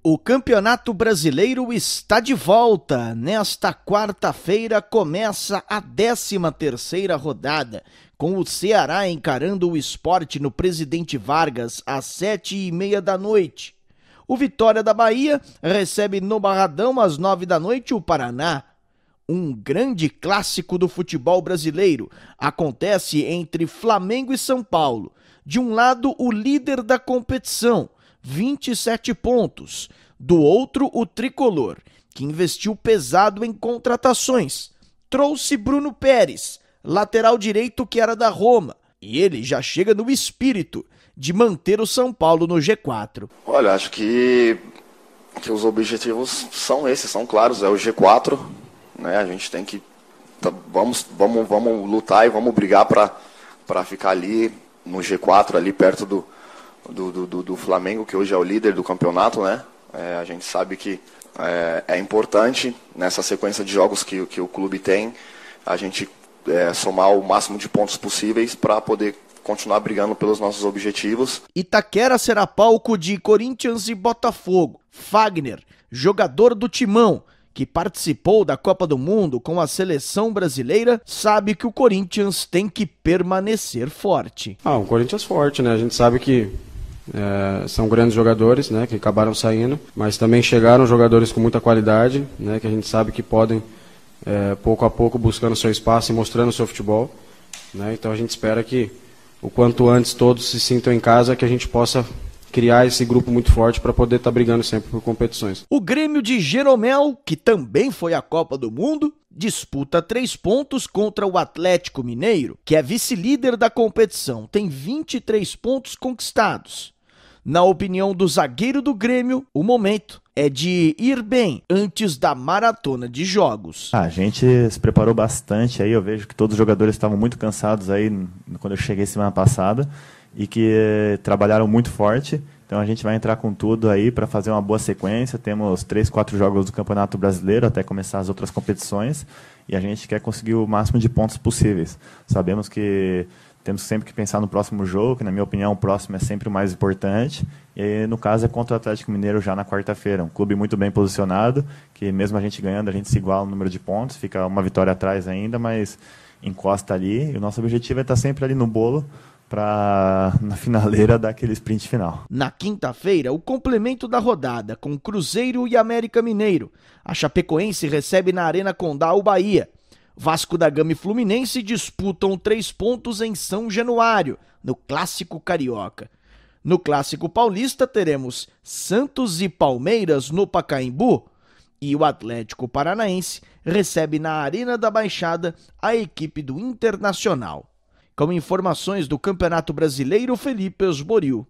O Campeonato Brasileiro está de volta. Nesta quarta-feira começa a 13ª rodada, com o Ceará encarando o esporte no Presidente Vargas às sete e meia da noite. O Vitória da Bahia recebe no Barradão às nove da noite o Paraná. Um grande clássico do futebol brasileiro acontece entre Flamengo e São Paulo. De um lado, o líder da competição – 27 pontos. Do outro, o tricolor, que investiu pesado em contratações. Trouxe Bruno Pérez, lateral direito que era da Roma. E ele já chega no espírito de manter o São Paulo no G4. Olha, acho que, que os objetivos são esses, são claros. É o G4, né? A gente tem que tá, vamos, vamos, vamos lutar e vamos brigar para ficar ali no G4, ali perto do, do, do, do Flamengo, que hoje é o líder do campeonato, né? É, a gente sabe que é, é, importante nessa sequência de jogos que, que o clube tem a gente é, somar o máximo de pontos possíveis para poder continuar brigando pelos nossos objetivos. Itaquera será palco de Corinthians e Botafogo. Fagner, jogador do Timão, que participou da Copa do Mundo com a seleção brasileira, sabe que o Corinthians tem que permanecer forte. Ah, um Corinthians forte, né? A gente sabe que é, são grandes jogadores, né, que acabaram saindo, mas também chegaram jogadores com muita qualidade, né, que a gente sabe que podem é, pouco a pouco buscando seu espaço e mostrando seu futebol, né? Então a gente espera que o quanto antes todos se sintam em casa, que a gente possa criar esse grupo muito forte para poder estar tá brigando sempre por competições. O Grêmio de Jeromel, que também foi a Copa do Mundo, disputa três pontos contra o Atlético Mineiro, que é vice-líder da competição, tem 23 pontos conquistados. Na opinião do zagueiro do Grêmio, o momento é de ir bem antes da maratona de jogos. Ah, a gente se preparou bastante aí, eu vejo que todos os jogadores estavam muito cansados aí quando eu cheguei semana passada e que eh, trabalharam muito forte. Então a gente vai entrar com tudo aí para fazer uma boa sequência. Temos três, quatro jogos do Campeonato Brasileiro até começar as outras competições e a gente quer conseguir o máximo de pontos possíveis. Sabemos que temos sempre que pensar no próximo jogo, que na minha opinião o próximo é sempre o mais importante. E no caso é contra o Atlético Mineiro já na quarta-feira. Um clube muito bem posicionado, que mesmo a gente ganhando, a gente se iguala no número de pontos, fica uma vitória atrás ainda, mas encosta ali. E o nosso objetivo é estar tá sempre ali no bolo para na finaleira dar aquele sprint final. Na quinta-feira, o complemento da rodada com Cruzeiro e América Mineiro. A Chapecoense recebe na Arena Condá o Bahia. Vasco da Gama e Fluminense disputam três pontos em São Januário, no Clássico Carioca. No Clássico Paulista, teremos Santos e Palmeiras no Pacaembu. E o Atlético Paranaense recebe na Arena da Baixada a equipe do Internacional. Com informações do Campeonato Brasileiro, Felipe Osboril.